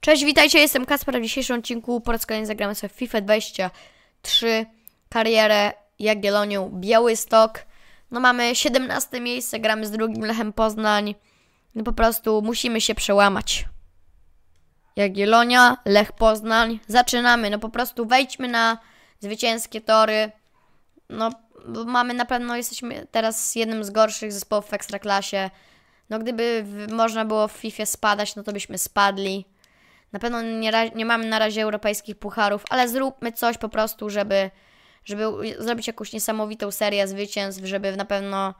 Cześć, witajcie, jestem Kasper. W dzisiejszym odcinku po raz kolejny zagramy sobie FIFA 23, karierę Jagiellonią Białystok. No mamy 17 miejsce, gramy z drugim Lechem Poznań. No po prostu musimy się przełamać. Jagiellonia, Lech Poznań. Zaczynamy, no po prostu wejdźmy na zwycięskie tory. No mamy na pewno, jesteśmy teraz jednym z gorszych zespołów w Ekstraklasie. No gdyby można było w FIFA spadać, no to byśmy spadli. Na pewno nie, nie mamy na razie europejskich pucharów, ale zróbmy coś po prostu, żeby, żeby zrobić jakąś niesamowitą serię zwycięstw, żeby na pewno,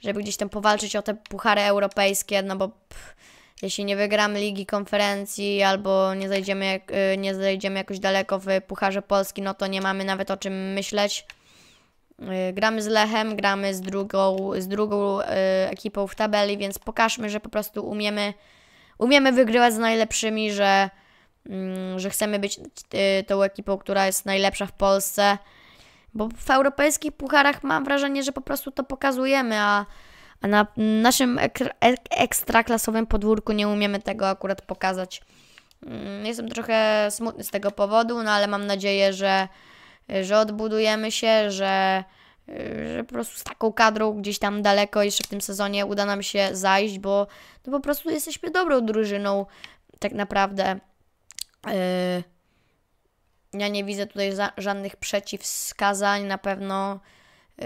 żeby gdzieś tam powalczyć o te puchary europejskie, no bo pff, jeśli nie wygramy Ligi Konferencji albo nie zajdziemy, y, nie zajdziemy jakoś daleko w Pucharze Polski, no to nie mamy nawet o czym myśleć. Y, gramy z Lechem, gramy z drugą, z drugą y, ekipą w tabeli, więc pokażmy, że po prostu umiemy umiemy wygrywać z najlepszymi, że, mm, że chcemy być y, tą ekipą, która jest najlepsza w Polsce. Bo w europejskich pucharach mam wrażenie, że po prostu to pokazujemy, a, a na naszym ekstraklasowym podwórku nie umiemy tego akurat pokazać. Mm, jestem trochę smutny z tego powodu, no ale mam nadzieję, że, że odbudujemy się, że Y, że po prostu z taką kadrą gdzieś tam daleko jeszcze w tym sezonie uda nam się zajść, bo no po prostu jesteśmy dobrą drużyną tak naprawdę. Y, ja nie widzę tutaj żadnych przeciwwskazań, na pewno y,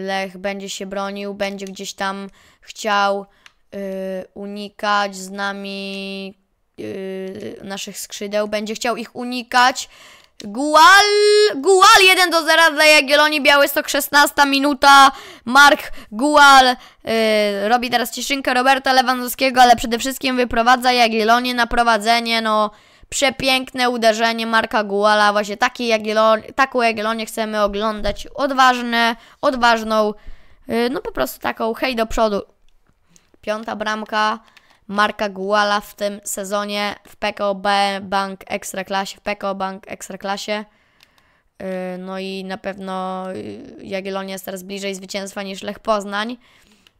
Lech będzie się bronił, będzie gdzieś tam chciał unikać z nami naszych skrzydeł, będzie chciał ich unikać. Gual, Gual 1 do 0 dla Jagiellonii, Białystok 16 minuta, Mark Gual yy, robi teraz ciszynkę Roberta Lewandowskiego, ale przede wszystkim wyprowadza Jagiellonię na prowadzenie, no przepiękne uderzenie Marka Guala, właśnie taki Jagiellon, taką Jagiellonię chcemy oglądać, odważne, odważną, yy, no po prostu taką hej do przodu. Piąta bramka Marka Guala w tym sezonie w pko Bank Ekstraklasie, w PKO Bank Ekstraklasie. Y, no i na pewno y, Jagiellonia jest teraz bliżej zwycięstwa niż Lech Poznań.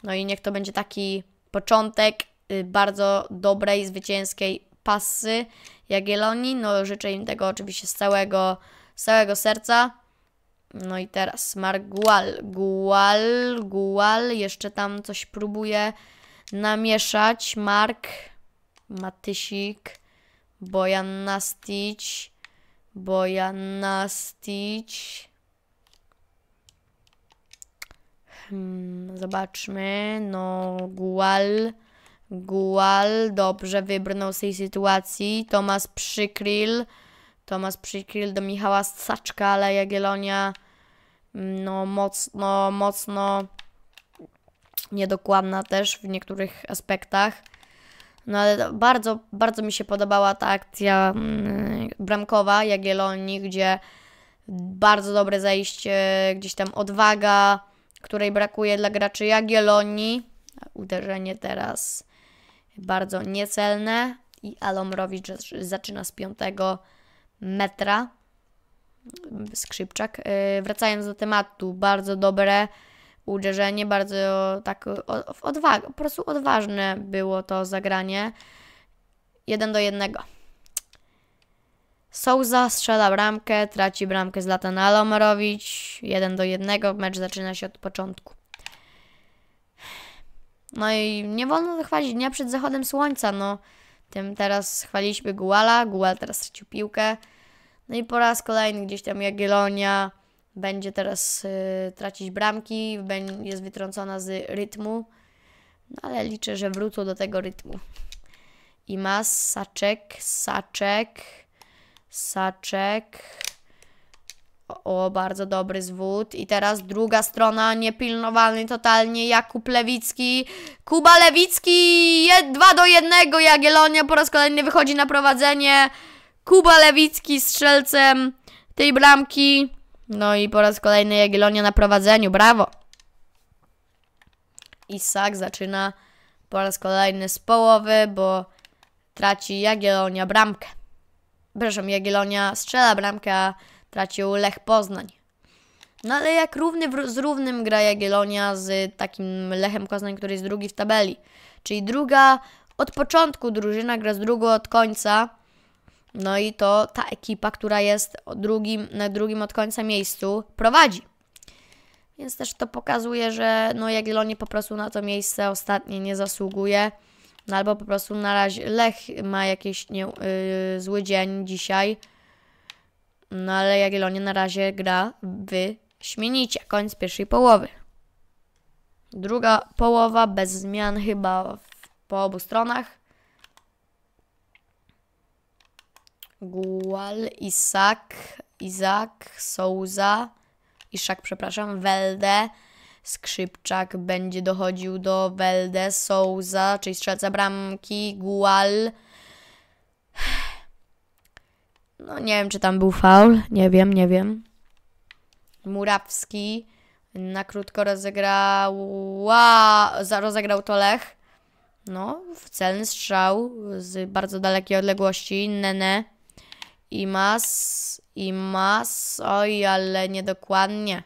No i niech to będzie taki początek y, bardzo dobrej, zwycięskiej pasy Jagiellonii. No życzę im tego oczywiście z całego, z całego serca. No i teraz Mark Gual, Gual, Gual, jeszcze tam coś próbuje namieszać. Mark, Matysik, Bojan Nastić, Bojan Nastić. Hmm, zobaczmy. No, Gual. Gual dobrze wybrnął z tej sytuacji. Tomasz Przykryl. Tomasz Przykryl do Michała Saczka, ale Jagiellonia no, no mocno, mocno niedokładna też w niektórych aspektach. No ale bardzo, bardzo mi się podobała ta akcja mm, bramkowa Jagiellonii, gdzie bardzo dobre zejście, gdzieś tam odwaga, której brakuje dla graczy Jagiellonii. Uderzenie teraz bardzo niecelne i Alomrowicz zaczyna z piątego metra. Skrzypczak. Y, wracając do tematu, bardzo dobre uderzenie, bardzo tak odwaga, po prostu odważne było to zagranie. 1 do 1. Souza strzela bramkę, traci bramkę z Latana Alomarowicz, 1 do 1, mecz zaczyna się od początku. No i nie wolno chwalić dnia przed zachodem słońca, no. Tym teraz chwaliliśmy Guala, Gual teraz stracił piłkę. No i po raz kolejny gdzieś tam Jagiellonia będzie teraz y, tracić bramki, jest wytrącona z rytmu, no ale liczę, że wrócą do tego rytmu. I ma saczek, saczek, saczek. O, bardzo dobry zwód. I teraz druga strona, niepilnowalny totalnie, Jakub Lewicki. Kuba Lewicki, 2 do 1, Jagiellonia po raz kolejny wychodzi na prowadzenie. Kuba Lewicki strzelcem tej bramki. No i po raz kolejny Jagiellonia na prowadzeniu, brawo! Isak zaczyna po raz kolejny z połowy, bo traci Jagiellonia bramkę. Przepraszam, Jagiellonia strzela bramkę, a tracił Lech Poznań. No ale jak równy z równym gra Jagiellonia z takim Lechem Poznań, który jest drugi w tabeli. Czyli druga od początku drużyna gra z drugą od końca. No i to ta ekipa, która jest drugim, na drugim od końca miejscu, prowadzi. Więc też to pokazuje, że no Jagiellonie po prostu na to miejsce ostatnie nie zasługuje. No albo po prostu na razie Lech ma jakiś nie, yy, zły dzień dzisiaj. No ale Jagiellonie na razie gra wyśmienicie. Koniec pierwszej połowy. Druga połowa bez zmian chyba w, po obu stronach. Gual, Isak, Izak, Souza, Iszak, przepraszam, Welde, Skrzypczak będzie dochodził do Welde, Souza, czyli strzelca bramki, Gual. No nie wiem, czy tam był faul, nie wiem, nie wiem. Murawski na krótko rozegrał, wow, rozegrał to Lech. No, celny strzał z bardzo dalekiej odległości, Nene i mas, i mas, oj, ale niedokładnie.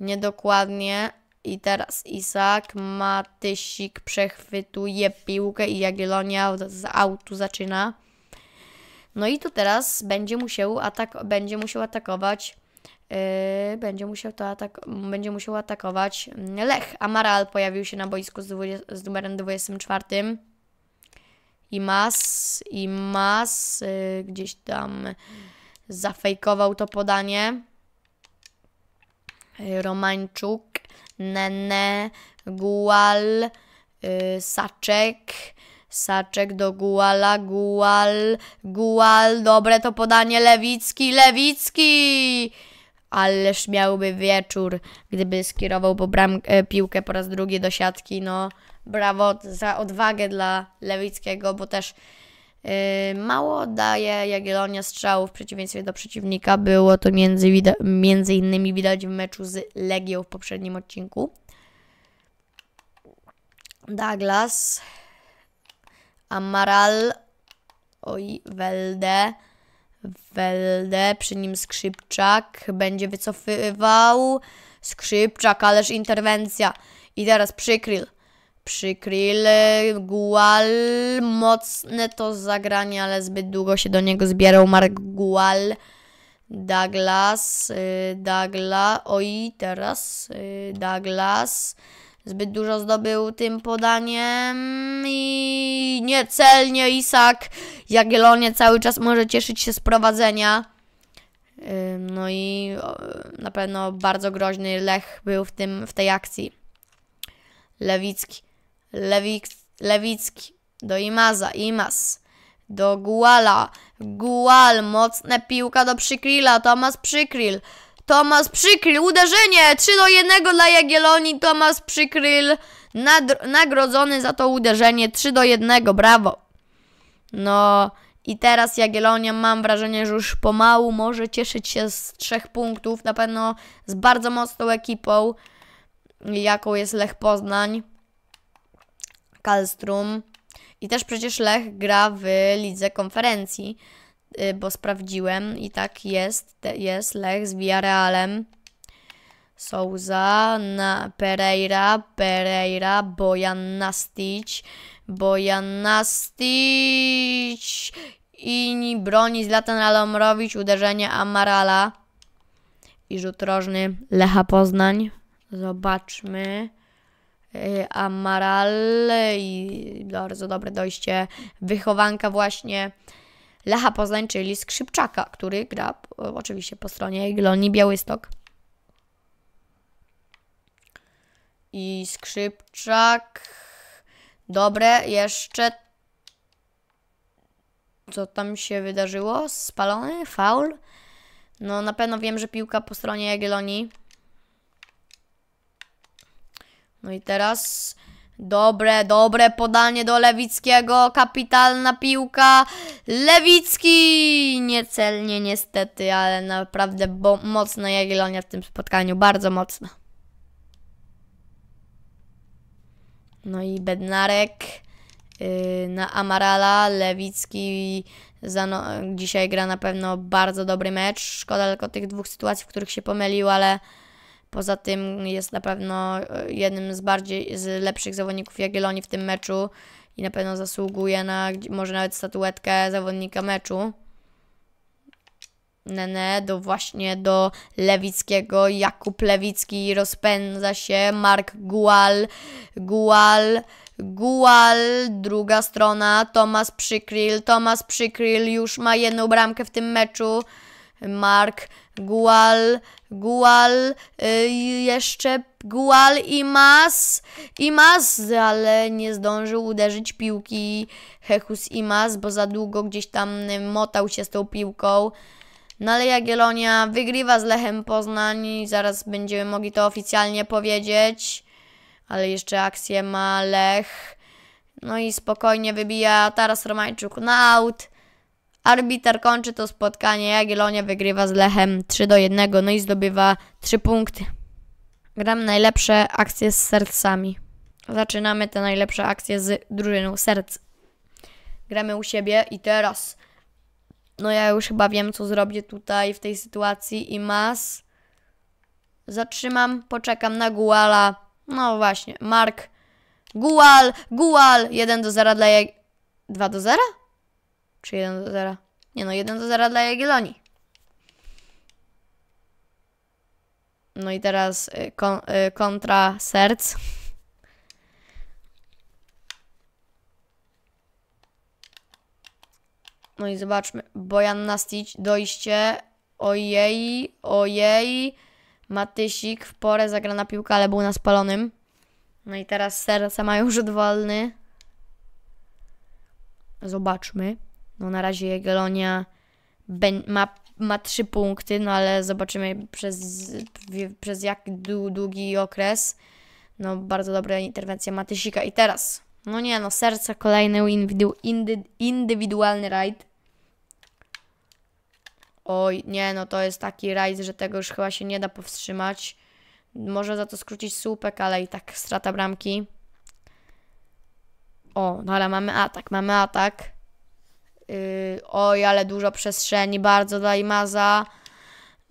Niedokładnie. I teraz Isaac Matysik przechwytuje piłkę i Jagiellonia z autu zaczyna. No i tu teraz będzie musiał, atak będzie musiał atakować Yy, będzie musiał to atak będzie musiał atakować Lech. Amaral pojawił się na boisku z, z numerem 24 i Mas, i Mas y, gdzieś tam zafejkował to podanie. Y, Romańczuk, Nene, Gual, yy, Saczek, Saczek do Guala, Gual, Gual, dobre to podanie, Lewicki, Lewicki! ależ miałby wieczór, gdyby skierował po bram, e, piłkę po raz drugi do siatki. No, brawo za odwagę dla Lewickiego, bo też yy, mało daje Jagiellonia strzałów w przeciwieństwie do przeciwnika. Było to między, między innymi widać w meczu z Legią w poprzednim odcinku. Douglas, Amaral, Oj, Welde, Welde, przy nim Skrzypczak, będzie wycofywał Skrzypczak, ależ interwencja. I teraz przykryl. Przykryl, e, Gual, mocne to zagranie, ale zbyt długo się do niego zbierał Mark Gual. Douglas, y, e, Douglas, oj, teraz y, Douglas, Zbyt dużo zdobył tym podaniem i niecelnie Isak. Jagiellonie cały czas może cieszyć się z prowadzenia. No i na pewno bardzo groźny Lech był w, tym, w tej akcji. Lewicki, Lewik, Lewicki do Imaza, Imas do Guala, Gual, mocne piłka do Przykrila, Tomasz Przykril. Tomasz Przykryl, uderzenie! 3 do 1 dla Jagiellonii, Tomasz Przykryl nagrodzony za to uderzenie 3 do 1, brawo! No i teraz Jagiellonia mam wrażenie, że już pomału może cieszyć się z trzech punktów, na pewno z bardzo mocną ekipą, jaką jest Lech Poznań, Kalstrum i też przecież Lech gra w lidze konferencji, Y, bo sprawdziłem i tak jest, jest Lech z Villarealem. Souza, na Pereira, Pereira, Bojan nastić Bojan Nastic, Ini broni Zlatan Alomrowicz, uderzenie Amarala i rzut rożny Lecha Poznań. Zobaczmy. Y, Amaral i bardzo dobre dojście wychowanka właśnie Lecha Poznań, czyli Skrzypczaka, który gra e, oczywiście po stronie Jagiellonii Białystok. I Skrzypczak... Dobre, jeszcze... Co tam się wydarzyło? Spalony? Faul? No na pewno wiem, że piłka po stronie Jagiellonii. No i teraz... Dobre, dobre podanie do Lewickiego, kapitalna piłka. Lewicki! Niecelnie niestety, ale naprawdę bo mocno Jagiellonia w tym spotkaniu, bardzo mocno. No i Bednarek yy, na Amarala, Lewicki no dzisiaj gra na pewno bardzo dobry mecz. Szkoda tylko tych dwóch sytuacji, w których się pomylił, ale Poza tym jest na pewno e, jednym z bardziej z lepszych zawodników Jagiellonii w tym meczu i na pewno zasługuje na może nawet statuetkę zawodnika meczu. Nene do właśnie do Lewickiego, Jakub Lewicki rozpędza się, Mark Gual, Gual, Gual, druga strona, Tomasz Przykryl, Tomasz Przykryl już ma jedną bramkę w tym meczu, Mark, Gual, Gual, y, jeszcze Gual i Mas, i Mas, ale nie zdążył uderzyć piłki Hechus i Mas, bo za długo gdzieś tam y, motał się z tą piłką. No ale Jagiellonia wygrywa z Lechem Poznań i zaraz będziemy mogli to oficjalnie powiedzieć. Ale jeszcze akcję ma Lech. No i spokojnie wybija Taras Romańczuk na aut. Arbiter kończy to spotkanie. Jagiellonia wygrywa z Lechem 3 do 1, no i zdobywa 3 punkty. Gram najlepsze akcje z sercami. Zaczynamy te najlepsze akcje z drużyną serc. Gramy u siebie i teraz. No ja już chyba wiem, co zrobię tutaj w tej sytuacji i mas. Zatrzymam, poczekam na Guala. No właśnie, Mark. Gual, Gual! 1 do 0 dla... jej... 2 do 0? Czy 1 do 0? Nie no, 1 do 0 dla Jagiellonii. No i teraz y, kon, y, kontra serc. No i zobaczmy. Bojan Nastić, dojście. Ojej, ojej. Matysik w porę zagra na piłkę, ale był na spalonym. No i teraz serca mają już odwalny. Zobaczmy. No na razie Jagiellonia ma, ma trzy punkty, no ale zobaczymy przez, przez jak długi okres. No bardzo dobra interwencja Matysika i teraz. No nie no, serce kolejny indywidu indy indywidualny rajd. Oj, nie no, to jest taki rajd, że tego już chyba się nie da powstrzymać. Może za to skrócić słupek, ale i tak strata bramki. O, no ale mamy atak, mamy atak. Y, oj, ale dużo przestrzeni bardzo dla Imaza.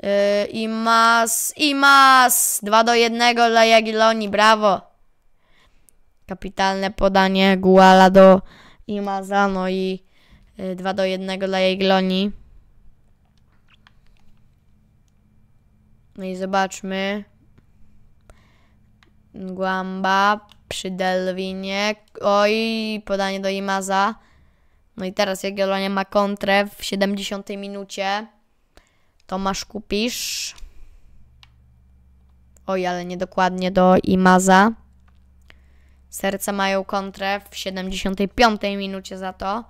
Y, Imaz, Imaz! 2 do 1 dla Jagiellonii, brawo! Kapitalne podanie Guala do Imaza, no i 2 y, do 1 dla Jagiellonii. No i zobaczmy. Guamba przy Delwinie. Oj, podanie do Imaza. No i teraz Jagiellonia ma kontrę w 70 minucie. Tomasz Kupisz. Oj, ale niedokładnie do Imaza. Serca mają kontrę w 75 minucie za to.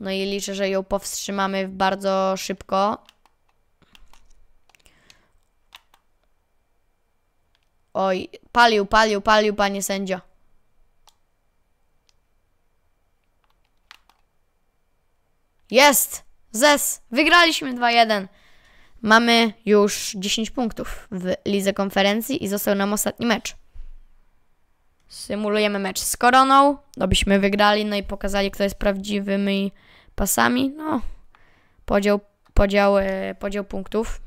No i liczę, że ją powstrzymamy bardzo szybko. Oj, palił, palił, palił, panie sędzio. Jest! Zes! Wygraliśmy 2-1. Mamy już 10 punktów w lidze konferencji i został nam ostatni mecz. Symulujemy mecz z Koroną, no byśmy wygrali, no i pokazali, kto jest prawdziwymi pasami. No, podział, podział, e, podział punktów.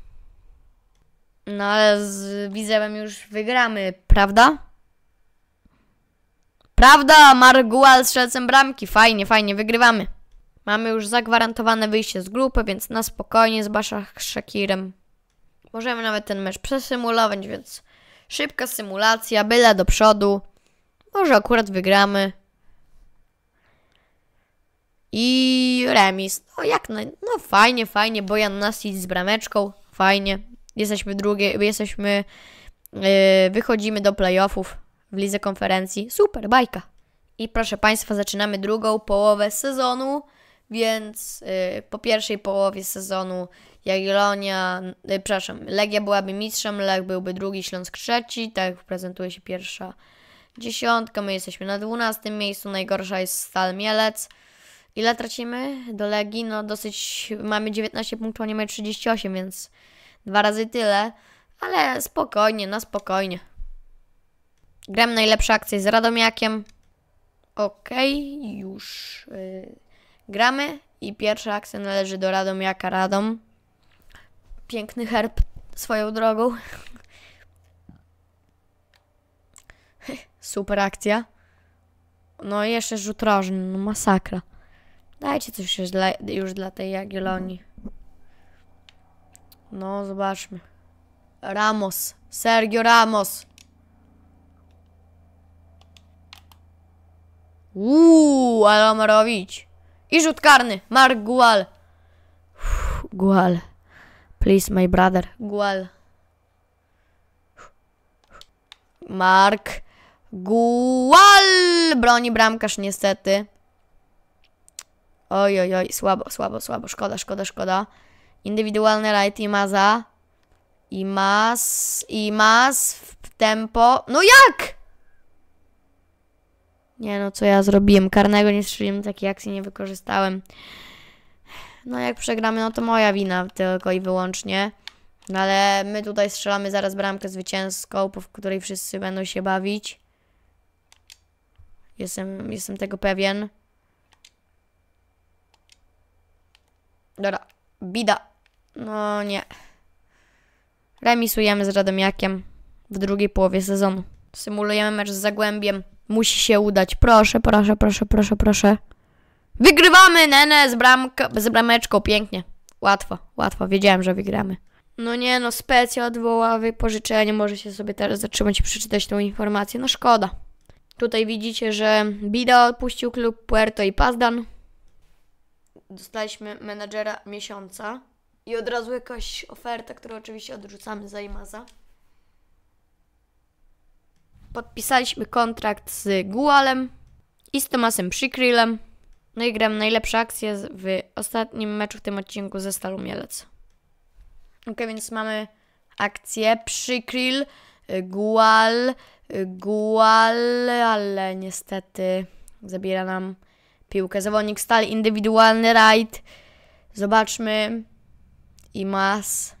No ale z Widzewem już wygramy, prawda? Prawda, Margual z strzelcem bramki. Fajnie, fajnie, wygrywamy. Mamy już zagwarantowane wyjście z grupy, więc na spokojnie z Baszach Shakirem. Możemy nawet ten mecz przesymulować, więc szybka symulacja, byle do przodu. Może akurat wygramy. I remis. No jak na, no fajnie, fajnie, Bojan idzie z brameczką, fajnie. Jesteśmy drugie, jesteśmy, yy, wychodzimy do playoffów w lidze konferencji. Super, bajka. I proszę Państwa, zaczynamy drugą połowę sezonu. Więc y, po pierwszej połowie sezonu Jagiellonia, y, przepraszam, Legia byłaby mistrzem, Lech byłby drugi, Śląsk trzeci, tak prezentuje się pierwsza dziesiątka, my jesteśmy na dwunastym miejscu, najgorsza jest Stal Mielec. Ile tracimy do Legii? No dosyć, mamy 19 punktów, a nie mamy 38, więc dwa razy tyle, ale spokojnie, na spokojnie. Gram najlepsze akcje z Radomiakiem. Okej, okay, już... Y Gramy i pierwsza akcja należy do Radomiaka Radom. Piękny herb swoją drogą. Super akcja. No i jeszcze rzut rożny, no masakra. Dajcie coś już dla, już dla tej Jagiellonii. No, zobaczmy. Ramos. Sergio Ramos. Uuu, ale ma robić. I rzut karny. Mark Gual. Gual. Please, my brother. Gual. Mark Gual. Broni bramkarz niestety. Oj, oj, oj. Słabo, słabo, słabo. Szkoda, szkoda, szkoda. Indywidualny rajd i maza. I mas, i mas w tempo. No jak? Nie no, co ja zrobiłem? Karnego nie strzeliłem, takiej akcji nie wykorzystałem. No jak przegramy, no to moja wina tylko i wyłącznie. No ale my tutaj strzelamy zaraz bramkę zwycięską, po której wszyscy będą się bawić. Jestem, jestem tego pewien. Dobra, bida. No nie. Remisujemy z Radomiakiem w drugiej połowie sezonu. Symulujemy mecz z Zagłębiem. Musi się udać. Proszę, proszę, proszę, proszę, proszę. Wygrywamy, Nene, z, bramka, z brameczką. Pięknie. Łatwo, łatwo. Wiedziałem, że wygramy. No nie, no specja odwoła wypożyczenie. Może się sobie teraz zatrzymać i przeczytać tą informację. No szkoda. Tutaj widzicie, że Bida opuścił klub Puerto i Pazdan. Dostaliśmy menadżera miesiąca. I od razu jakaś oferta, którą oczywiście odrzucamy za Imaza. Podpisaliśmy kontrakt z Gualem i z Tomasem Przykrylem. No i gram najlepsze akcje w ostatnim meczu w tym odcinku ze Stalą Mielec. Ok, więc mamy akcję Przykryl, y, Gual, y, Gual, ale niestety zabiera nam piłkę. Zawodnik Stal indywidualny rajd. Zobaczmy. I mas.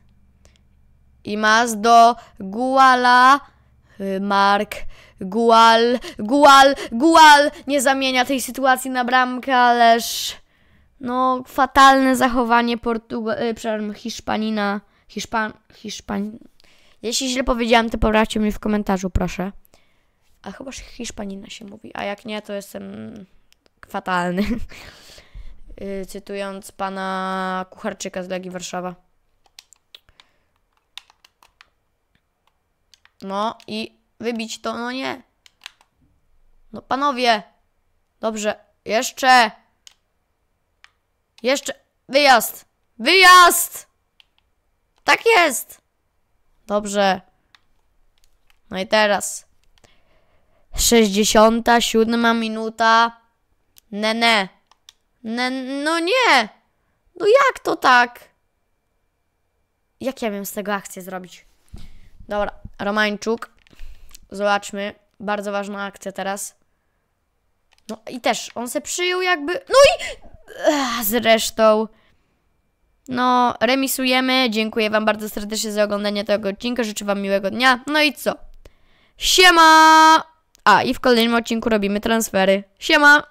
I mas do Guala. Y, Mark, Gual, Gual, Gual nie zamienia tej sytuacji na bramkę, ależ no fatalne zachowanie Portugal, y, przepraszam, Hiszpanina, Hiszpan, Hiszpan... Jeśli źle powiedziałam, to poprawcie mnie w komentarzu, proszę. A chyba Hiszpanina się mówi, a jak nie, to jestem fatalny. Y, cytując pana kucharczyka z Legii Warszawa. No i wybić to, no nie. No panowie. Dobrze, jeszcze. Jeszcze. Wyjazd. Wyjazd! Tak jest! Dobrze. No i teraz. 67 minuta. Nene. Ne, no nie! No jak to tak? Jak ja miałem z tego akcję zrobić? Dobra, Romańczuk. Zobaczmy. Bardzo ważna akcja teraz. No i też on se przyjął jakby... No i... zresztą... No, remisujemy. Dziękuję Wam bardzo serdecznie za oglądanie tego odcinka. Życzę Wam miłego dnia. No i co? Siema! A, i w kolejnym odcinku robimy transfery. Siema!